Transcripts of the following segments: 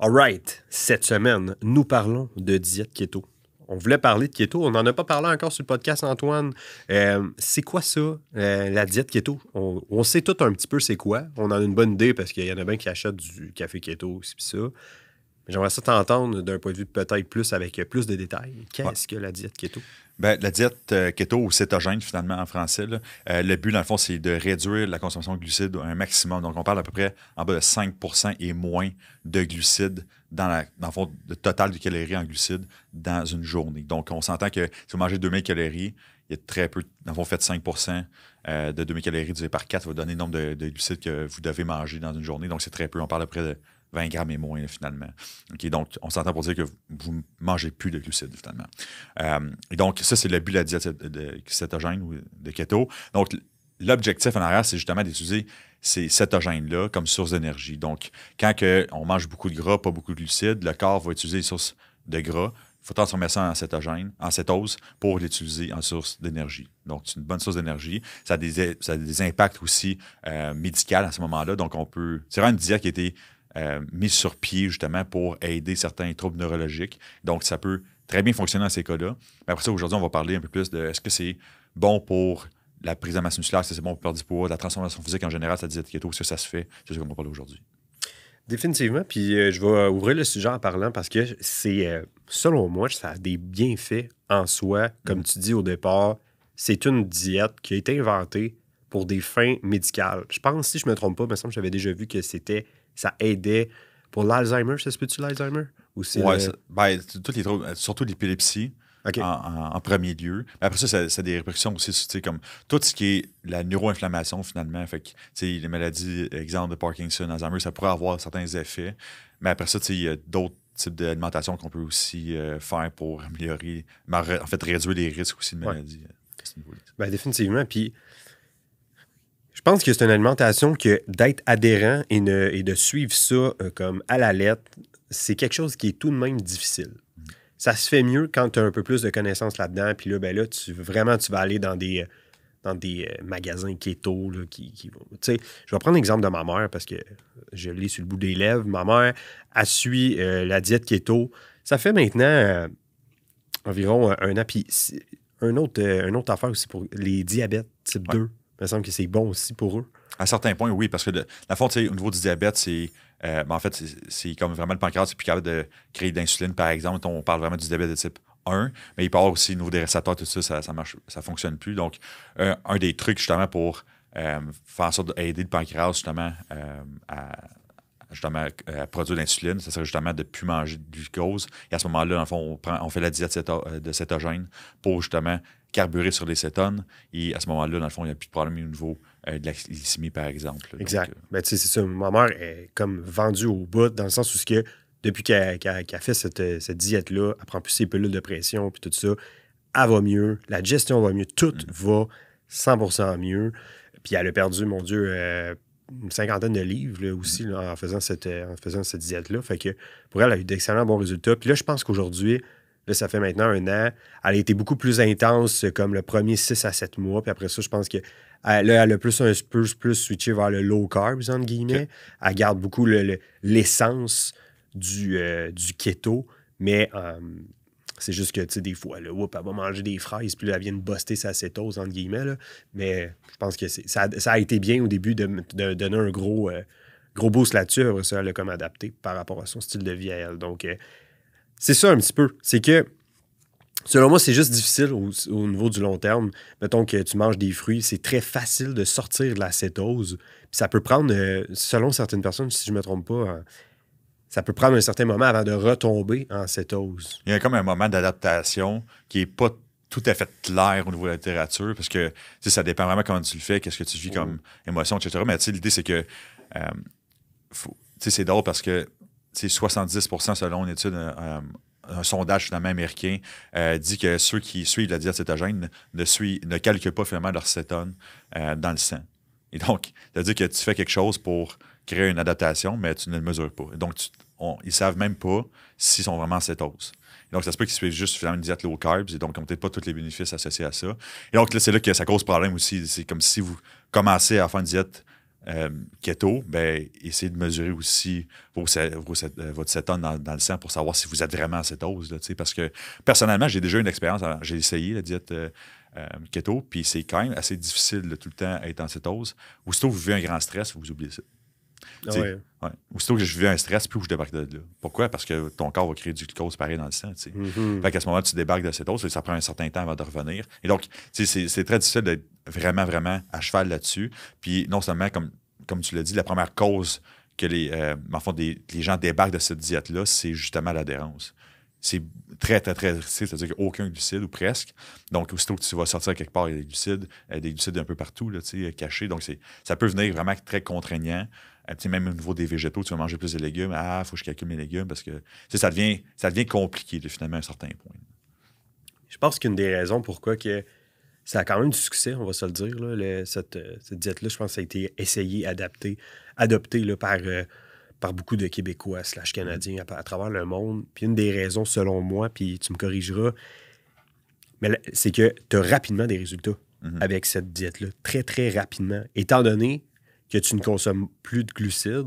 Alright, cette semaine, nous parlons de diète keto. On voulait parler de keto. On n'en a pas parlé encore sur le podcast, Antoine. Euh, c'est quoi ça, euh, la diète keto? On, sait tout un petit peu c'est quoi. On en a une bonne idée parce qu'il y en a bien qui achètent du café keto, c'est ça. J'aimerais ça t'entendre d'un point de vue peut-être plus avec plus de détails. Qu'est-ce que la diète keto? Bien, la diète euh, keto ou cétogène, finalement, en français, euh, le but, dans le fond, c'est de réduire la consommation de glucides un maximum. Donc, on parle à peu près en bas de 5 et moins de glucides dans, la, dans le fond, le total de calories en glucides dans une journée. Donc, on s'entend que si vous mangez 2000 calories, il y a très peu, dans le fond, faites 5 euh, de 2000 calories divisé par 4, ça va donner le nombre de, de, glucides que vous devez manger dans une journée. Donc, c'est très peu. On parle à peu près de 20 grammes et moins, finalement. donc, on s'entend pour dire que vous ne mangez plus de glucides, finalement. Euh, et donc, ça, c'est le but de la diète de cétogène ou de keto. Donc, l'objectif en arrière, c'est justement d'utiliser ces cétogènes-là comme source d'énergie. Donc, quand on mange beaucoup de gras, pas beaucoup de glucides, le corps va utiliser les sources de gras. Il faut transformer ça en cétogène, en cétose, pour l'utiliser en source d'énergie. Donc, c'est une bonne source d'énergie. Ça, a des impacts aussi euh, médicaux à ce moment-là. Donc, on peut. C'est vraiment une diète qui a euh, mis sur pied justement pour aider certains troubles neurologiques. Donc, ça peut très bien fonctionner dans ces cas-là. Mais après ça, aujourd'hui, on va parler un peu plus de est-ce que c'est bon pour la prise de masse musculaire, c'est bon pour perdre du poids, la transformation physique en général, ça dit keto, est-ce que ça se fait? C'est ce qu'on va parler aujourd'hui. Définitivement. Puis euh, je vais euh, ouvrir le sujet en parlant parce que c'est, selon moi, ça a des bienfaits en soi. Comme mm. tu dis au départ, c'est une diète qui a été inventée pour des fins médicales. Je pense, si je me trompe pas, il me semble que j'avais déjà vu que c'était ça aidait pour l'Alzheimer. Ça se peut-tu l'Alzheimer? Oui, ben, les euh, surtout l'épilepsie. En, premier lieu. Mais après ça, ça, a des répercussions aussi sais comme, tout ce qui est la neuroinflammation finalement. Fait que, les maladies, exemple de Parkinson, Alzheimer, ça pourrait avoir certains effets. Mais après ça, il y a d'autres types d'alimentation qu'on peut aussi euh, faire pour améliorer, en fait, réduire les risques aussi de maladies ouais. Euh, ben, définitivement. Puis je pense que c'est une alimentation que d'être adhérent et, de suivre ça euh, comme à la lettre, c'est quelque chose qui est tout de même difficile. Ça se fait mieux quand tu as un peu plus de connaissances là-dedans. Puis là, ben là, tu, vraiment, tu vas aller dans des, euh, dans des euh, magasins keto. qui, je vais prendre l'exemple de ma mère parce que je l'ai sur le bout des lèvres. Ma mère a suit la diète keto. Ça fait maintenant environ un an. Puis un autre, une autre affaire aussi pour les diabètes type 2 semble que c'est bon aussi pour eux. À certains points, oui, parce que la fond, au niveau du diabète, c'est. Euh, ben, en fait, c'est comme vraiment le pancréas, c'est plus capable de créer d'insuline, par exemple. On parle vraiment du diabète de type 1, mais il part aussi au niveau des récepteurs, tout ça, ça, ça marche, ça fonctionne plus. Donc, euh, un des trucs justement pour euh, faire en sorte d'aider le pancréas justement à justement à produire l'insuline, ce serait justement de ne plus manger de glucose. Et à ce moment-là, fond, on, fait la diète de cétogène pour justement carburé sur les cétones. Et à ce moment-là, dans le fond, il n'y a plus de problème au niveau euh, de la glycémie, par exemple. Exact. Exact. Euh, ben, tu sais, c'est ça. Ma mère est comme vendue au bout, dans le sens où que, depuis qu'elle a fait cette, diète-là, elle prend plus ses pilules de pression, puis tout ça, elle va mieux, la gestion va mieux, tout mm. va 100 mieux. Puis elle a perdu, mon Dieu, euh, une cinquantaine de livres aussi mm. en faisant cette, en faisant cette diète-là. Fait que pour elle, elle a eu d'excellents bons résultats. Puis là, je pense qu'aujourd'hui, Là, ça fait maintenant un an. Elle a été beaucoup plus intense comme le premier 6 à 7 mois. Puis après ça, je pense que elle, elle a plus un peu plus switché vers le low carb, entre guillemets. Elle garde beaucoup l'essence du, euh, du, keto, mais euh, c'est juste que, tu sais, des fois, elle va manger des fraises, puis là, elle vient de buster sa cétose, entre guillemets. Mais je pense que ça, a été bien au début de, donner un gros, euh, gros boost là-dessus. elle a comme adapté par rapport à son style de vie à elle. Donc, c'est ça un petit peu. C'est que, selon moi, c'est juste difficile au, niveau du long terme. Mettons que tu manges des fruits, c'est très facile de sortir de la cétose. Puis ça peut prendre, euh, selon certaines personnes, si je ne me trompe pas, hein, ça peut prendre un certain moment avant de retomber en cétose. Il y a comme un moment d'adaptation qui n'est pas tout à fait clair au niveau de la littérature, parce que ça dépend vraiment comment tu le fais, qu'est-ce que tu vis comme mm. émotion, etc. Mais tu l'idée, c'est que euh, sais, c'est drôle parce que 70 selon une étude, euh, euh, un, sondage finalement américain, euh, dit que ceux qui suivent la diète cétogène ne, suivent, ne calquent pas finalement leur cétone dans le sang. Et donc, c'est-à-dire que tu fais quelque chose pour créer une adaptation, mais tu ne le mesures pas. Et donc, ils ne savent même pas s'ils sont vraiment en cétose. donc, ça se peut qu'ils suivent juste finalement une diète low carbs et donc ils n'ont peut-être pas tous les bénéfices associés à ça. Et donc, c'est là que ça cause problème aussi. C'est comme si vous commencez à faire une diète keto, euh, ben, essayez de mesurer aussi vos, euh, votre cétone dans, dans, le sang pour savoir si vous êtes vraiment en cétose. Là, parce que personnellement, j'ai déjà une expérience, j'ai essayé la diète keto, euh, puis c'est quand même assez difficile tout le temps être en cétose. ou que vous vivez un grand stress, vous oubliez ça. Ah ouais. Ouais. Aussitôt que je vis un stress, plus je débarque de là. Pourquoi? Parce que ton corps va créer du glucose pareil dans le sang. Mm-hmm. À ce moment-là, tu débarques de cette hausse, et ça prend un certain temps avant de revenir. Et donc, c'est très difficile d'être vraiment, vraiment à cheval là-dessus. Puis non seulement, comme, comme tu l'as dit, la première cause que les, euh, des, les gens débarquent de cette diète-là, c'est justement l'adhérence c'est très, très, très difficile, c'est-à-dire aucun glucide ou presque. Donc, aussitôt que tu vas sortir quelque part, il y a des glucides, euh, des glucides un peu partout, là, cachés. Donc, ça peut venir vraiment très contraignant. Euh, même au niveau des végétaux, tu vas manger plus de légumes. Ah, il faut que je calcule mes légumes parce que ça devient, ça devient compliqué finalement à un certain point. Je pense qu'une des raisons pourquoi que ça a quand même du succès, on va se le dire, euh, cette, diète-là, je pense que ça a été essayé, adapté, adopté par, euh, par beaucoup de Québécois slash Canadiens à, travers le monde. Puis une des raisons, selon moi, puis tu me corrigeras, mais c'est que tu as rapidement des résultats mm-hmm. avec cette diète-là, très, très rapidement. Étant donné que tu ne consommes plus de glucides,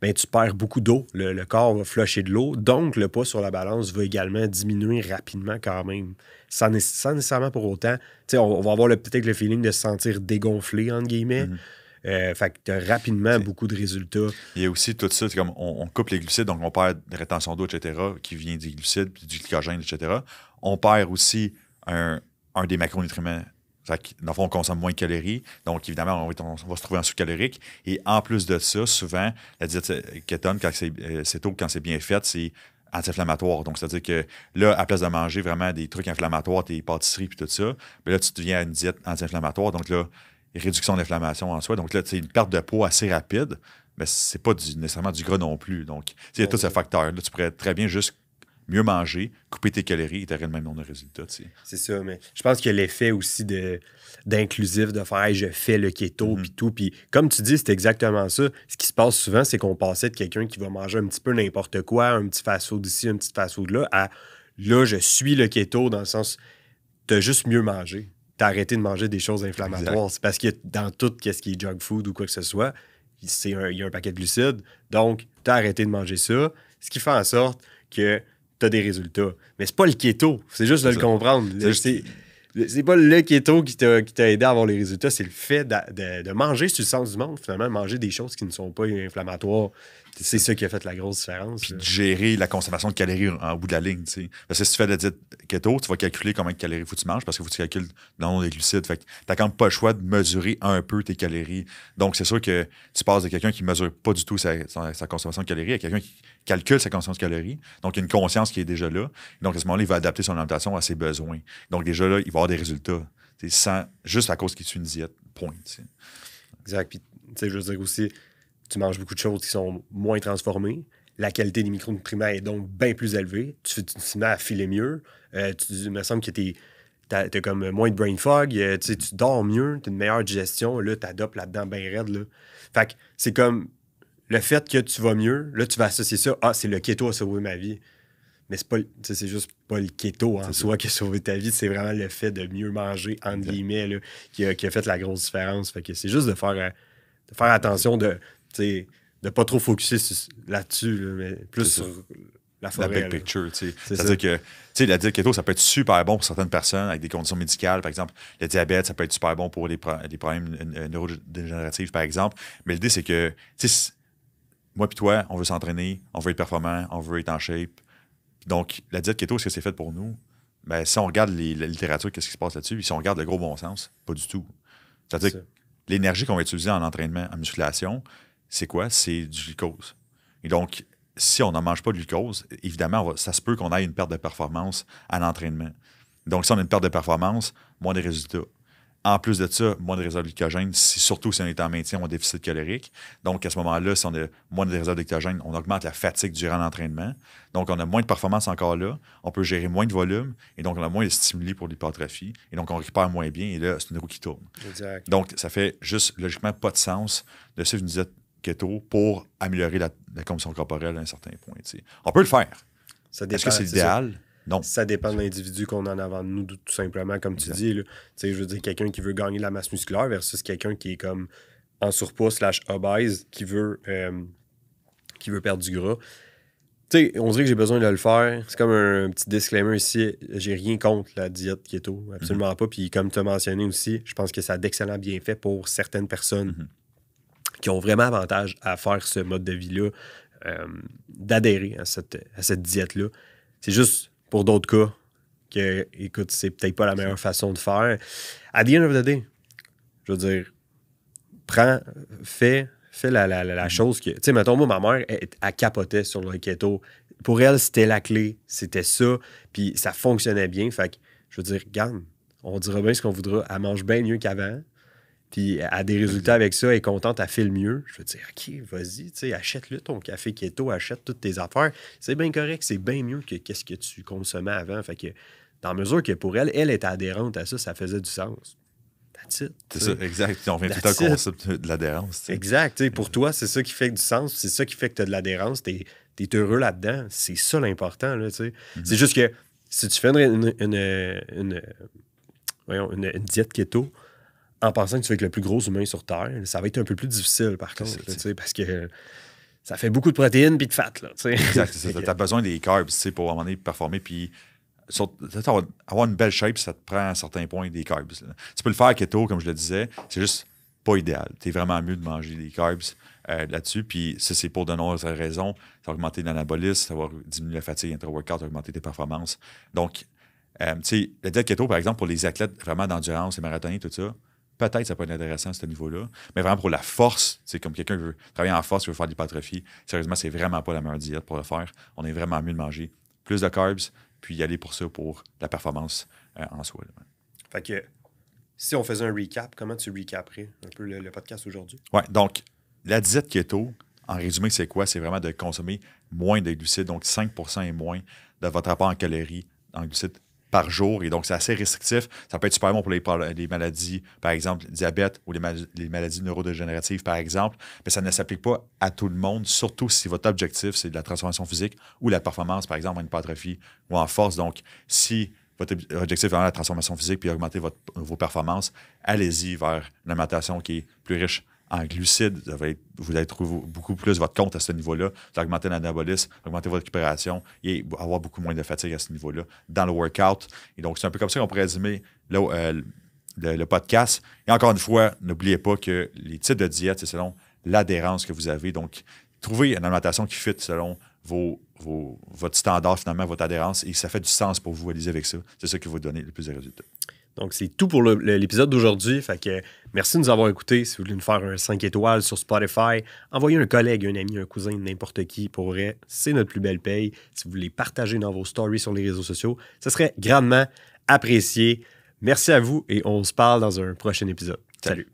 ben, tu perds beaucoup d'eau. Le, corps va flusher de l'eau. Donc, le poids sur la balance va également diminuer rapidement quand même. Sans, nécessairement pour autant. On, va avoir peut-être le feeling de se sentir dégonflé, entre guillemets. Mm-hmm. Euh, fait que tu as rapidement beaucoup de résultats. Il y a aussi tout ça, comme on, coupe les glucides, donc on perd de rétention d'eau, etc., qui vient des glucides, du glycogène, etc. On perd aussi un des macronutriments dans le fond, on consomme moins de calories. Donc, évidemment, on va, se trouver en sous-calorique. Et en plus de ça, souvent, la diète kétone, quand euh, c'est tôt quand c'est bien fait, c'est anti-inflammatoire. Donc, c'est-à-dire que là, à place de manger vraiment des trucs inflammatoires, tes pâtisseries et tout ça, ben là, tu deviens à une diète anti-inflammatoire. Donc là, réduction de l'inflammation en soi. Donc là, c'est une perte de poids assez rapide, mais c'est pas nécessairement du gras non plus. Donc, il y a tous ces facteurs. Là, tu pourrais très bien juste mieux manger, couper tes calories et tu le même nombre de résultats. C'est ça, mais je pense que l'effet aussi de, d'inclusif, de faire je fais le keto, et mhm. puis tout. Puis comme tu dis, c'est exactement ça. Ce qui se passe souvent, c'est qu'on passait de quelqu'un qui va manger un petit peu n'importe quoi, un petit fast d'ici, un petit fast de là, à là, je suis le keto dans le sens, t'as juste mieux mangé. T'as arrêté de manger des choses inflammatoires. C'est parce que dans tout ce qui est junk food ou quoi que ce soit, il y a un paquet de glucides. Donc, t'as arrêté de manger ça. Ce qui fait en sorte que des résultats. Mais c'est pas le keto, c'est juste de le comprendre. C'est pas le keto qui t'a aidé à avoir les résultats, c'est le fait de, de manger sur le sens du monde, finalement, manger des choses qui ne sont pas inflammatoires. C'est ça. qui a fait la grosse différence. de gérer la consommation de calories en, bout de la ligne. sais Parce que si tu fais la diète keto, tu vas calculer combien de calories faut que tu manges parce faut que tu calcules le nombre de glucides. Fait que t'as quand même pas le choix de mesurer un peu tes calories. Donc, c'est sûr que tu passes de quelqu'un qui mesure pas du tout sa, consommation de calories à quelqu'un qui calcule sa consommation de calories. Donc, il y a une conscience qui est déjà là. Donc, à ce moment-là, il va adapter son alimentation à ses besoins. Donc, déjà là, il va avoir des résultats. Sans, juste à cause qu'il suit une diète. Point. T'sais. Exact. Puis, je veux dire aussi, tu manges beaucoup de choses qui sont moins transformées. La qualité des micronutriments est donc bien plus élevée. Tu, te mets à filer mieux. Euh, tu, il me semble que tu as comme moins de brain fog, euh, tu dors mieux, tu as une meilleure digestion, là, adoptes là-dedans bien raide. Là. Fait c'est comme le fait que tu vas mieux, là, tu vas associer ça. Ah, c'est le keto a sauvé ma vie. Mais c'est pas juste pas le keto en soi qui a sauvé ta vie, c'est vraiment le fait de mieux manger, entre guillemets, qui, a, qui, a, fait la grosse différence. Fait que c'est juste de faire, euh, de faire attention, de, de ne pas trop focusser là-dessus, mais plus sur la forêt. La big picture, C'est-à-dire que, la diète keto, ça peut être super bon pour certaines personnes avec des conditions médicales, par exemple. Le diabète, ça peut être super bon pour les, problèmes neurodégénératifs, par exemple. Mais l'idée, c'est que, tu sais, moi puis toi, on veut s'entraîner, on veut être performant, on veut être en shape. Donc, la diète keto, est-ce que c'est fait pour nous? Ben, si on regarde les, la littérature, qu'est-ce qui se passe là-dessus? Si on regarde le gros bon sens, pas du tout. C'est-à-dire que l'énergie qu'on va utiliser en entraînement, en musculation, c'est quoi? C'est du glucose. Et donc, si on n'en mange pas de glucose, évidemment, ça se peut qu'on ait une perte de performance à l'entraînement. Donc, si on a une perte de performance, moins de résultats. En plus de ça, moins de réserves de si, surtout si on est en maintien ou en déficit calorique. Donc, à ce moment-là, si on a moins de réserves de on augmente la fatigue durant l'entraînement. Donc, on a moins de performance encore là. On peut gérer moins de volume et donc on a moins de stimuli pour l'hypertrophie. Et donc, on récupère moins bien et là, c'est une roue qui tourne. Donc, ça fait juste logiquement pas de sens de suivre keto pour améliorer la, condition corporelle à un certain point. On peut le faire. Est-ce que c'est l'idéal? Non. Ça dépend de l'individu qu'on a en avant de nous, tout simplement, comme tu dis. Là. Je veux dire, quelqu'un qui veut gagner de la masse musculaire versus quelqu'un qui est comme en surpoids slash obèse, qui veut, euh, qui veut perdre du gras. on dirait que j'ai besoin de le faire. C'est comme un, petit disclaimer ici. J'ai rien contre la diète keto, absolument mhm. pas. Puis comme tu as mentionné aussi, je pense que ça a d'excellents bienfaits pour certaines personnes. Mhm qui ont vraiment avantage à faire ce mode de vie-là, euh, d'adhérer à cette, diète-là. C'est juste pour d'autres cas que, écoute, c'est peut-être pas la meilleure façon de faire. À the end of the day, je veux dire, prends, fais, fais la, mm. chose que. Tu sais, mettons, moi, ma mère, elle, elle capotait sur le keto. Pour elle, c'était la clé, c'était ça, puis ça fonctionnait bien. Fait que, je veux dire, garde, on dira bien ce qu'on voudra. Elle mange bien mieux qu'avant puis a des résultats avec ça, est contente, elle fait le mieux. Je veux dire, OK, vas-y, achète lui ton café keto, achète toutes tes affaires. C'est bien correct, c'est bien mieux que ce que tu consommais avant. Fait que, dans mesure que pour elle, elle est adhérente à ça, ça faisait du sens. C'est ça, exact. On vient tout de concept de l'adhérence. Exact. pour euh. toi, c'est ça qui fait du sens, c'est ça qui fait que tu as de l'adhérence, tu es, heureux là-dedans. C'est ça l'important. Mm-hmm. C'est juste que si tu fais une, une diète keto, en pensant que tu vas être le plus gros humain sur Terre, ça va être un peu plus difficile, par contre, parce que ça fait beaucoup de protéines puis de fat. Là, exact, tu as besoin des carbs pour à un moment donné performer. Puis avoir une belle shape, ça te prend à un certain point des carbs. Tu peux le faire keto, comme je le disais, c'est juste pas idéal. Tu es vraiment mieux de manger des carbs euh, là-dessus. Puis ça, c'est pour de nombreuses raisons. Ça va augmenter l'anabolisme, ça va diminuer la fatigue entre workout augmenter tes performances. Donc, euh, tu sais, le diet keto, par exemple, pour les athlètes vraiment d'endurance, et marathonniers tout ça, peut-être ça peut être intéressant à ce niveau-là. Mais vraiment pour la force, c'est comme quelqu'un qui veut travailler en force, qui veut faire de l'hypertrophie, sérieusement, c'est vraiment pas la meilleure diète pour le faire. On est vraiment mieux de manger plus de carbs, puis y aller pour ça, pour la performance euh, en soi. Fait que si on faisait un recap, comment tu recaperais un peu le, podcast aujourd'hui? Oui, donc la diète keto, en résumé, c'est quoi? C'est vraiment de consommer moins de glucides, donc 5 et moins de votre apport en calories en glucides par jour. Et donc, c'est assez restrictif. Ça peut être super bon pour les, maladies, par exemple, diabète ou les, maladies neurodégénératives, par exemple, mais ça ne s'applique pas à tout le monde, surtout si votre objectif, c'est de la transformation physique ou la performance, par exemple, en hypertrophie ou en force. Donc, si votre objectif est vraiment la transformation physique puis augmenter vos performances, allez-y vers alimentation qui est plus riche en glucides, vous allez, trouver beaucoup plus votre compte à ce niveau-là, d'augmenter l'anabolisme, augmenter votre récupération et avoir beaucoup moins de fatigue à ce niveau-là dans le workout. Et donc, c'est un peu comme ça qu'on pourrait résumer euh, le, podcast. Et encore une fois, n'oubliez pas que les types de diète, c'est selon l'adhérence que vous avez. Donc, trouvez une alimentation qui fit selon vos, votre standard, finalement, votre adhérence, et ça fait du sens pour vous, allez avec ça. C'est ça qui va vous donner le plus de résultats. Donc, c'est tout pour l'épisode d'aujourd'hui. Fait que merci de nous avoir écoutés. Si vous voulez nous faire un 5 étoiles sur Spotify, envoyez un collègue, un ami, un cousin, n'importe qui pourrait. C'est notre plus belle paye. Si vous voulez partager dans vos stories sur les réseaux sociaux, ce serait grandement apprécié. Merci à vous et on se parle dans un prochain épisode. Salut.